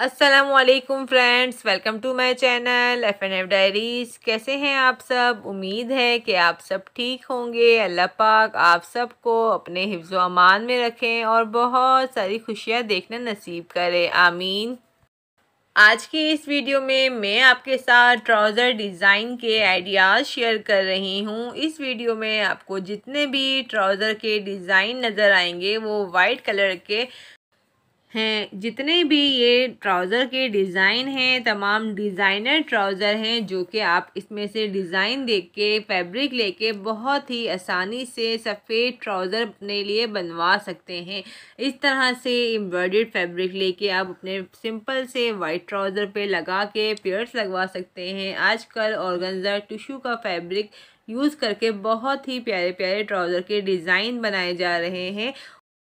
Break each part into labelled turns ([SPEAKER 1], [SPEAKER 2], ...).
[SPEAKER 1] Aslam friends welcome to my channel F N F diaries कैसे हैं आप सब उम्मीद है कि आप सब ठीक होंगे अल्लाह पाक आप सबको अपने हिफ्ज़ अमान में रखें और बहुत सारी खुशियाँ देखना नसीब करें आमीन आज की इस वीडियो में मैं आपके साथ ट्राउज़र डिज़ाइन के आइडियाज़ शेयर कर रही हूँ इस वीडियो में आपको जितने भी ट्राउज़र के डिज़ाइन नज़र आएंगे वो वाइट कलर के हैं जितने भी ये ट्राउज़र के डिज़ाइन हैं तमाम डिज़ाइनर ट्राउज़र हैं जो कि आप इसमें से डिज़ाइन देख के फैब्रिक लेके बहुत ही आसानी से सफ़ेद ट्राउज़र अपने लिए बनवा सकते हैं इस तरह से एम्ब्रॉयड फैब्रिक लेके आप अपने सिंपल से वाइट ट्राउज़र पे लगा के पेयर्स लगवा सकते हैं आजकल ऑर्गेन्जा टिशू का फैब्रिक यूज़ करके बहुत ही प्यारे प्यारे ट्राउज़र के डिज़ाइन बनाए जा रहे हैं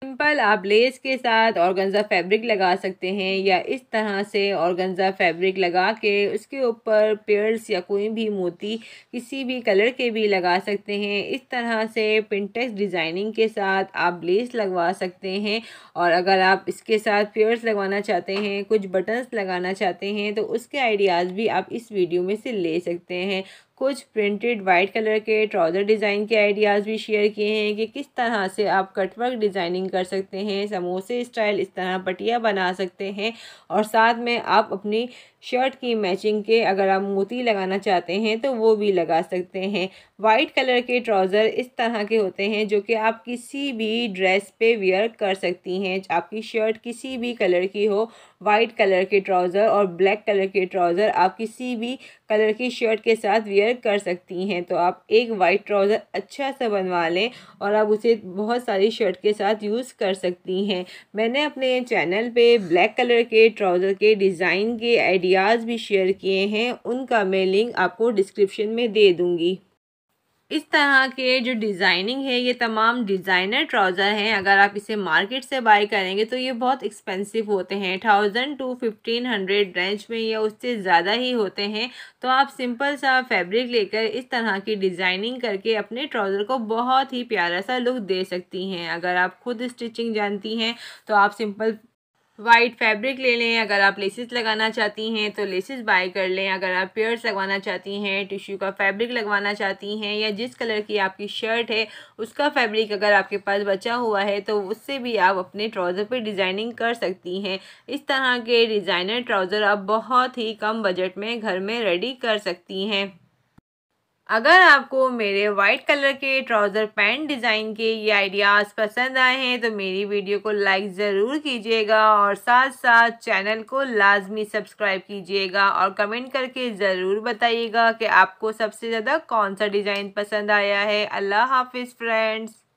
[SPEAKER 1] सिंपल आप लेस के साथ गंजा फैब्रिक लगा सकते हैं या इस तरह से गंजा फैब्रिक लगा के उसके ऊपर पेयर्स या कोई भी मोती किसी भी कलर के भी लगा सकते हैं इस तरह से पिंटेक्स डिज़ाइनिंग के साथ आप लेस लगवा सकते हैं और अगर आप इसके साथ पेयर्स लगवाना चाहते हैं कुछ बटन्स लगाना चाहते हैं तो उसके आइडियाज़ भी आप इस वीडियो में से ले सकते हैं कुछ प्रिंटेड वाइट कलर के ट्राउज़र डिज़ाइन के आइडियाज़ भी शेयर किए हैं कि किस तरह से आप कटवर्क डिज़ाइनिंग कर सकते हैं समोसे स्टाइल इस तरह पटिया बना सकते हैं और साथ में आप अपनी शर्ट की मैचिंग के अगर आप मोती लगाना चाहते हैं तो वो भी लगा सकते हैं वाइट कलर के ट्राउज़र इस तरह के होते हैं जो कि आप किसी भी ड्रेस पे वेयर कर सकती हैं आपकी शर्ट किसी भी कलर की हो वाइट कलर के ट्राउज़र और ब्लैक कलर के ट्राउज़र आप किसी भी कलर की शर्ट के साथ वेयर कर सकती हैं तो आप एक वाइट ट्राउज़र अच्छा सा बनवा लें और आप उसे बहुत सारी शर्ट के साथ यूज़ कर सकती हैं मैंने अपने चैनल पे ब्लैक कलर के ट्राउज़र के डिज़ाइन के आइडियाज़ भी शेयर किए हैं उनका मैं लिंक आपको डिस्क्रिप्शन में दे दूँगी इस तरह के जो डिज़ाइनिंग है ये तमाम डिज़ाइनर ट्राउज़र हैं अगर आप इसे मार्केट से बाई करेंगे तो ये बहुत एक्सपेंसिव होते हैं thousand to fifteen hundred range में या उससे ज़्यादा ही होते हैं तो आप सिंपल सा फैब्रिक लेकर इस तरह की डिज़ाइनिंग करके अपने ट्राउज़र को बहुत ही प्यारा सा लुक दे सकती हैं अगर आप खुद स्टिचिंग जानती हैं तो आप सिंपल वाइट फैब्रिक ले लें अगर आप लेसिस लगाना चाहती हैं तो लेसिस बाय कर लें अगर आप पेयर्स लगवाना चाहती हैं टिश्यू का फैब्रिक लगवाना चाहती हैं या जिस कलर की आपकी शर्ट है उसका फैब्रिक अगर आपके पास बचा हुआ है तो उससे भी आप अपने ट्राउज़र पर डिज़ाइनिंग कर सकती हैं इस तरह के डिज़ाइनर ट्राउज़र आप बहुत ही कम बजट में घर में रेडी कर सकती हैं अगर आपको मेरे वाइट कलर के ट्राउज़र पैंट डिज़ाइन के ये आइडियाज़ पसंद आए हैं तो मेरी वीडियो को लाइक ज़रूर कीजिएगा और साथ साथ चैनल को लाजमी सब्सक्राइब कीजिएगा और कमेंट करके ज़रूर बताइएगा कि आपको सबसे ज़्यादा कौन सा डिज़ाइन पसंद आया है अल्लाह हाफिज़ फ्रेंड्स